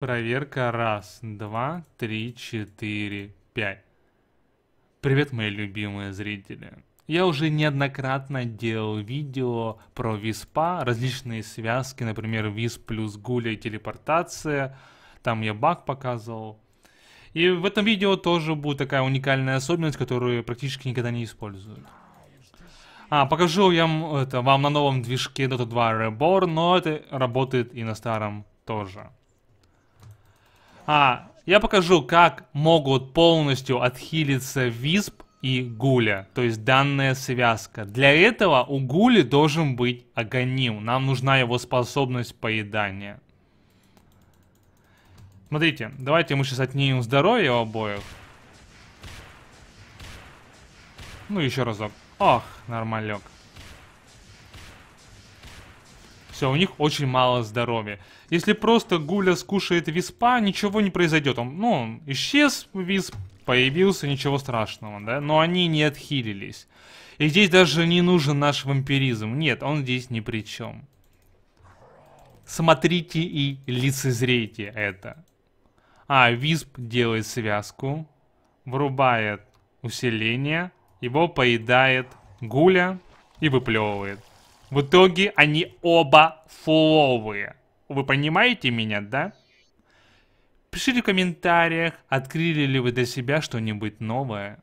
Проверка раз, два, три, четыре, пять. Привет, мои любимые зрители. Я уже неоднократно делал видео про виспа, различные связки, например, висп плюс гуля и телепортация. Там я баг показывал. И в этом видео тоже будет такая уникальная особенность, которую практически никогда не используют. А, покажу я это, вам на новом движке Dota 2 Reborn, но это работает и на старом тоже. А, я покажу, как могут полностью отхилиться висп и гуля, то есть данная связка. Для этого у гули должен быть агоним, нам нужна его способность поедания. Смотрите, давайте мы сейчас отнимем здоровье у обоих. Ну, еще разок. Ох, нормалек. Все, у них очень мало здоровья. Если просто Гуля скушает Виспа, ничего не произойдет. Он, ну, он исчез, Висп появился, ничего страшного, да? Но они не отхилились. И здесь даже не нужен наш вампиризм. Нет, он здесь ни при чем. Смотрите и лицезрейте это. А, Висп делает связку, врубает усиление, его поедает Гуля и выплевывает. В итоге они оба фуловые. Вы понимаете меня, да? Пишите в комментариях, открыли ли вы для себя что-нибудь новое.